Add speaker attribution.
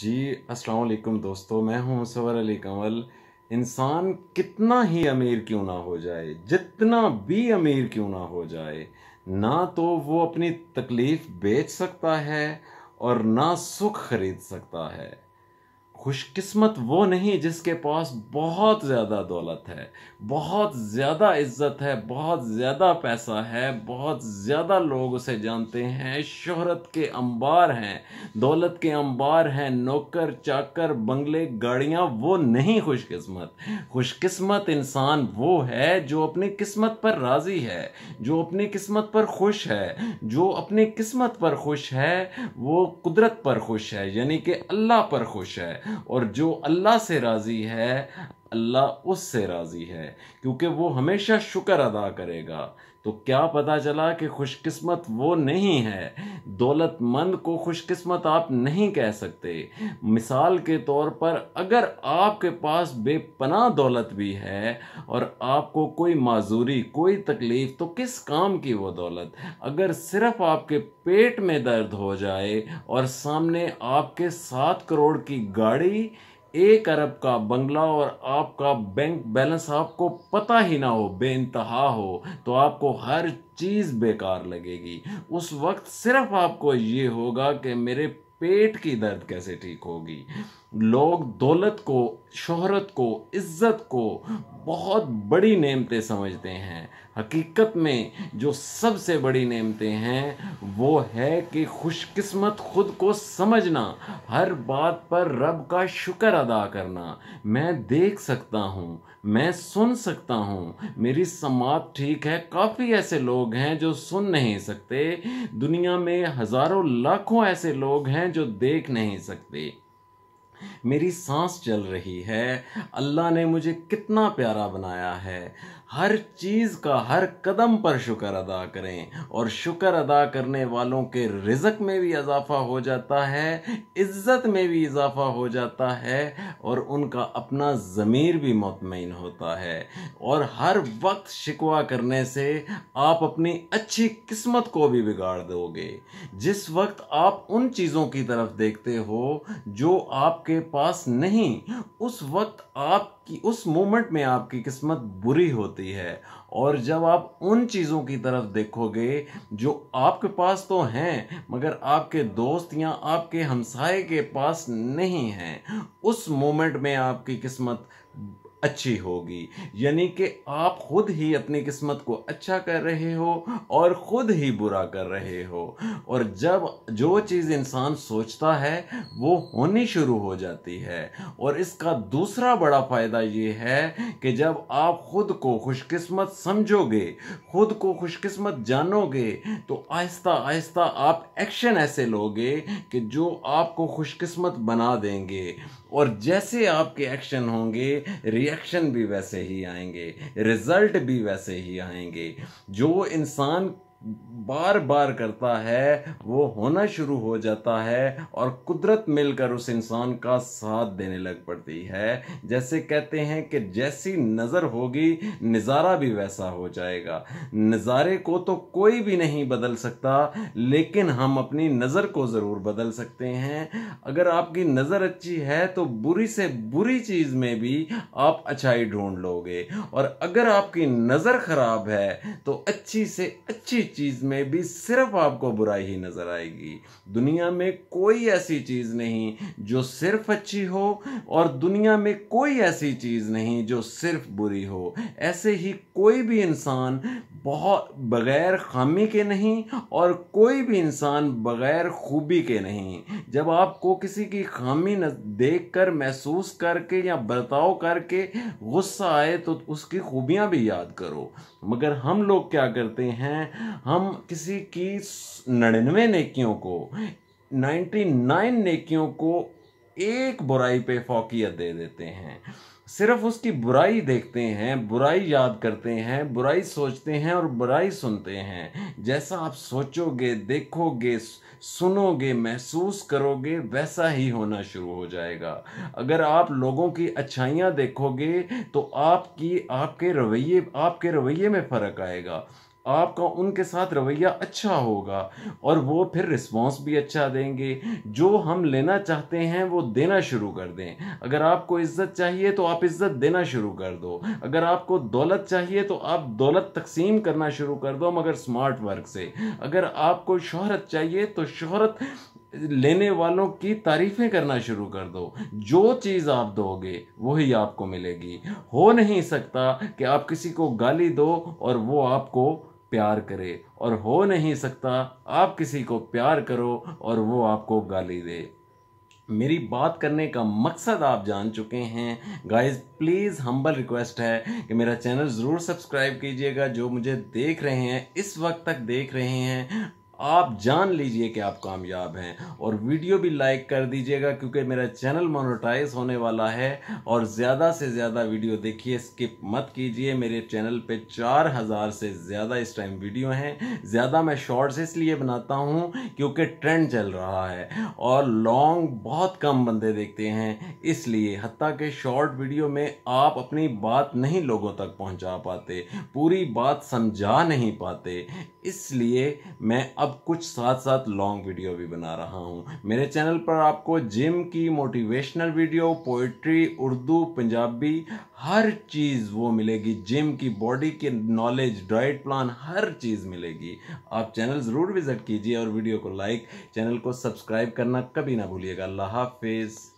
Speaker 1: जी असलकम दोस्तों मैं हूं सवर अली कंवल इंसान कितना ही अमीर क्यों ना हो जाए जितना भी अमीर क्यों ना हो जाए ना तो वो अपनी तकलीफ़ बेच सकता है और ना सुख खरीद सकता है खुशकिस्मत वो नहीं जिसके पास बहुत ज़्यादा दौलत है बहुत ज़्यादा इज्जत है बहुत ज़्यादा पैसा है बहुत ज़्यादा लोग उसे जानते हैं शोहरत के अंबार हैं दौलत के अंबार हैं नौकर चाकर बंगले गाड़ियाँ वो नहीं खुशकिस्मत खुशकिस्मत इंसान वो है जो अपनी किस्मत पर राज़ी है जो अपनी किस्मत पर खुश है जो अपनी किस्मत पर खुश है वो कुदरत पर खुश है यानी कि अल्लाह पर खुश है और जो अल्लाह से राज़ी है अल्लाह उससे राज़ी है क्योंकि वो हमेशा शुक्र अदा करेगा तो क्या पता चला कि खुशकिस्मत वो नहीं है दौलतमंद को खुशकिस्मत आप नहीं कह सकते मिसाल के तौर पर अगर आपके पास बेपनाह दौलत भी है और आपको कोई माजूरी कोई तकलीफ़ तो किस काम की वो दौलत अगर सिर्फ आपके पेट में दर्द हो जाए और सामने आपके सात करोड़ की गाड़ी एक अरब का बंगला और आपका बैंक बैलेंस आपको पता ही ना हो बे हो तो आपको हर चीज़ बेकार लगेगी उस वक्त सिर्फ आपको ये होगा कि मेरे पेट की दर्द कैसे ठीक होगी लोग दौलत को शोहरत को इज़्ज़त को बहुत बड़ी नेमतें समझते हैं हकीकत में जो सबसे बड़ी नेमतें हैं वो है कि खुशकिस्मत खुद को समझना हर बात पर रब का शुक्र अदा करना मैं देख सकता हूँ मैं सुन सकता हूँ मेरी समात ठीक है काफ़ी ऐसे लोग हैं जो सुन नहीं सकते दुनिया में हज़ारों लाखों ऐसे लोग हैं जो देख नहीं सकते मेरी सांस चल रही है अल्लाह ने मुझे कितना प्यारा बनाया है हर चीज़ का हर कदम पर शुक्र अदा करें और शुक्र अदा करने वालों के रिजक में भी इजाफा हो जाता है इज़्ज़त में भी इजाफा हो जाता है और उनका अपना ज़मीर भी मतमिन होता है और हर वक्त शिकवा करने से आप अपनी अच्छी किस्मत को भी बिगाड़ दोगे जिस वक्त आप उन चीज़ों की तरफ देखते हो जो आपके पास नहीं उस वक्त आप कि उस मोमेंट में आपकी किस्मत बुरी होती है और जब आप उन चीज़ों की तरफ देखोगे जो आपके पास तो हैं मगर आपके दोस्त या आपके हमसाए के पास नहीं हैं उस मोमेंट में आपकी किस्मत अच्छी होगी यानी कि आप खुद ही अपनी किस्मत को अच्छा कर रहे हो और खुद ही बुरा कर रहे हो और जब जो चीज़ इंसान सोचता है वो होनी शुरू हो जाती है और इसका दूसरा बड़ा फ़ायदा ये है कि जब आप खुद को खुशकिस्मत समझोगे खुद को खुशकिस्मत जानोगे तो आहिस्ता आहिस्ता आप एक्शन ऐसे लोगे कि जो आपको खुशकिस्मत बना देंगे और जैसे आपके एक्शन होंगे रिएक्शन भी वैसे ही आएंगे रिजल्ट भी वैसे ही आएंगे जो इंसान बार बार करता है वो होना शुरू हो जाता है और कुदरत मिलकर उस इंसान का साथ देने लग पड़ती है जैसे कहते हैं कि जैसी नज़र होगी नज़ारा भी वैसा हो जाएगा नज़ारे को तो कोई भी नहीं बदल सकता लेकिन हम अपनी नज़र को ज़रूर बदल सकते हैं अगर आपकी नज़र अच्छी है तो बुरी से बुरी चीज़ में भी आप अच्छाई ढूंढ लोगे और अगर आपकी नज़र ख़राब है तो अच्छी से अच्छी चीज़ में भी सिर्फ आपको बुराई ही नज़र आएगी दुनिया में कोई ऐसी चीज़ नहीं जो सिर्फ अच्छी हो और दुनिया में कोई ऐसी चीज़ नहीं जो सिर्फ बुरी हो ऐसे ही कोई भी इंसान बहुत बग़ैर खामी के नहीं और कोई भी इंसान बग़ैर खूबी के नहीं जब आपको किसी की खामी न देख कर महसूस करके या बर्ताव करके गुस्सा आए तो उसकी खूबियाँ भी याद करो मगर हम लोग क्या करते हैं हम किसी की नड़िनवे नेकियों को नाइन्टी नाइन नेकियों को एक बुराई पे फौकियत दे देते हैं सिर्फ उसकी बुराई देखते हैं बुराई याद करते हैं बुराई सोचते हैं और बुराई सुनते हैं जैसा आप सोचोगे देखोगे सुनोगे महसूस करोगे वैसा ही होना शुरू हो जाएगा अगर आप लोगों की अच्छाइयाँ देखोगे तो आपकी आपके रवैये आपके रवैये में फ़र्क आएगा आपका उनके साथ रवैया अच्छा होगा और वो फिर रिस्पॉन्स भी अच्छा देंगे जो हम लेना चाहते हैं वो देना शुरू कर दें अगर आपको इज्जत चाहिए तो आप इज्जत देना शुरू कर दो अगर आपको दौलत चाहिए तो आप दौलत तकसीम करना शुरू कर दो मगर स्मार्ट वर्क से अगर आपको शहरत चाहिए तो शहरत लेने वालों की तारीफें करना शुरू कर दो जो चीज़ आप दोगे वही आपको मिलेगी हो नहीं सकता कि आप किसी को गाली दो और वो आपको प्यार करे और हो नहीं सकता आप किसी को प्यार करो और वो आपको गाली दे मेरी बात करने का मकसद आप जान चुके हैं गाइस प्लीज़ हम्बल रिक्वेस्ट है कि मेरा चैनल ज़रूर सब्सक्राइब कीजिएगा जो मुझे देख रहे हैं इस वक्त तक देख रहे हैं आप जान लीजिए कि आप कामयाब हैं और वीडियो भी लाइक कर दीजिएगा क्योंकि मेरा चैनल मोनोटाइज होने वाला है और ज़्यादा से ज़्यादा वीडियो देखिए स्किप मत कीजिए मेरे चैनल पे चार हज़ार से ज़्यादा इस टाइम वीडियो हैं ज़्यादा मैं शॉर्ट्स इसलिए बनाता हूँ क्योंकि ट्रेंड चल रहा है और लॉन्ग बहुत कम बंदे देखते हैं इसलिए हती के शॉर्ट वीडियो में आप अपनी बात नहीं लोगों तक पहुँचा पाते पूरी बात समझा नहीं पाते इसलिए मैं अब कुछ साथ साथ लॉन्ग वीडियो भी बना रहा हूँ मेरे चैनल पर आपको जिम की motivational video poetry Urdu Punjabi हर चीज़ वो मिलेगी जिम की बॉडी के नॉलेज डाइट प्लान हर चीज़ मिलेगी आप चैनल ज़रूर विज़िट कीजिए और वीडियो को लाइक चैनल को सब्सक्राइब करना कभी ना भूलिएगा अल्लाह हाफिज़